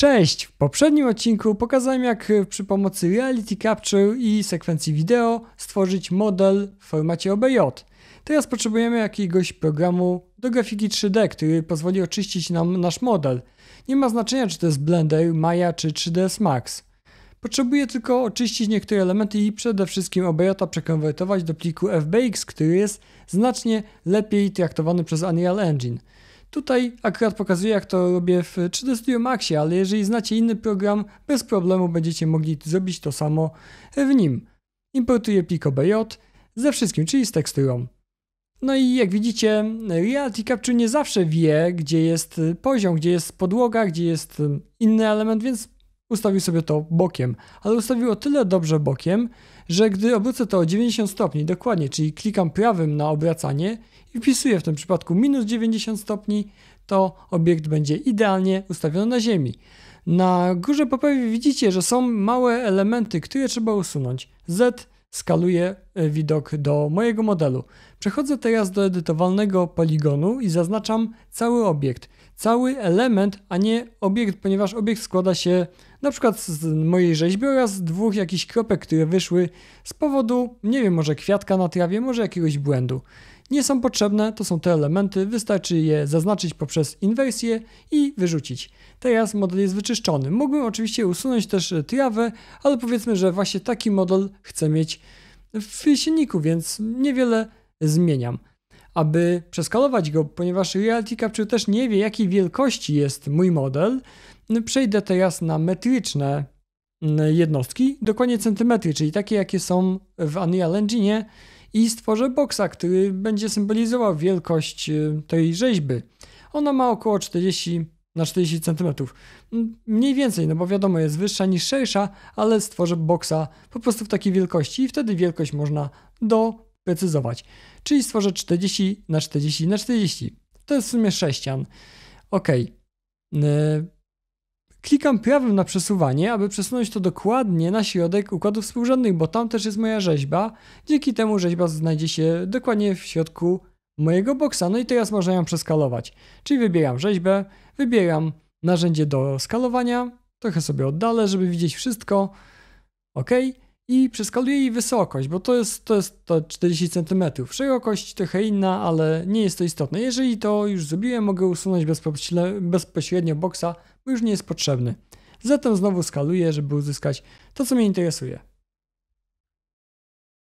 Cześć! W poprzednim odcinku pokazałem jak e, przy pomocy Reality Capture i sekwencji wideo stworzyć model w formacie OBJ. Teraz potrzebujemy jakiegoś programu do grafiki 3D, który pozwoli oczyścić nam nasz model. Nie ma znaczenia czy to jest Blender, Maya czy 3ds Max. Potrzebuję tylko oczyścić niektóre elementy i przede wszystkim OBJ przekonwertować do pliku FBX, który jest znacznie lepiej traktowany przez Unreal Engine. Tutaj akurat pokazuję, jak to robię w 3D Studio Maxie, ale jeżeli znacie inny program, bez problemu będziecie mogli zrobić to samo w nim. Importuję plik OBJ ze wszystkim, czyli z teksturą. No i jak widzicie, Reality Capture nie zawsze wie, gdzie jest poziom, gdzie jest podłoga, gdzie jest inny element, więc Ustawił sobie to bokiem, ale ustawił o tyle dobrze bokiem, że gdy obrócę to o 90 stopni dokładnie, czyli klikam prawym na obracanie i wpisuję w tym przypadku minus 90 stopni, to obiekt będzie idealnie ustawiony na ziemi. Na górze po prawej widzicie, że są małe elementy, które trzeba usunąć. Z skaluję e, widok do mojego modelu. Przechodzę teraz do edytowalnego poligonu i zaznaczam cały obiekt, cały element, a nie obiekt, ponieważ obiekt składa się na przykład z mojej rzeźby oraz dwóch jakichś kropek, które wyszły z powodu, nie wiem, może kwiatka na trawie, może jakiegoś błędu nie są potrzebne, to są te elementy, wystarczy je zaznaczyć poprzez inwersję i wyrzucić. Teraz model jest wyczyszczony. Mógłbym oczywiście usunąć też e, trawę, ale powiedzmy, że właśnie taki model chcę mieć w silniku, więc niewiele zmieniam. Aby przeskalować go, ponieważ Reality Capture też nie wie jakiej wielkości jest mój model, przejdę teraz na metryczne mm, jednostki, dokładnie centymetry, czyli takie jakie są w Unreal Engineie i stworzę boksa, który będzie symbolizował wielkość y, tej rzeźby. Ona ma około 40 na 40 cm. Mniej więcej, no bo wiadomo, jest wyższa niż szersza, ale stworzę boksa po prostu w takiej wielkości i wtedy wielkość można doprecyzować. Czyli stworzę 40 na 40 na 40. To jest w sumie sześcian. Ok. Klikam prawym na przesuwanie, aby przesunąć to dokładnie na środek układów współrzędnych, bo tam też jest moja rzeźba. Dzięki temu rzeźba znajdzie się dokładnie w środku mojego boksa. No i teraz można ją przeskalować. Czyli wybieram rzeźbę, wybieram narzędzie do skalowania, trochę sobie oddalę, żeby widzieć wszystko. OK. I przeskaluję jej wysokość, bo to jest, to jest to 40 cm. Szerokość trochę inna, ale nie jest to istotne. Jeżeli to już zrobiłem, mogę usunąć bezpośrednio boksa już nie jest potrzebny. Zatem znowu skaluję, żeby uzyskać to, co mnie interesuje.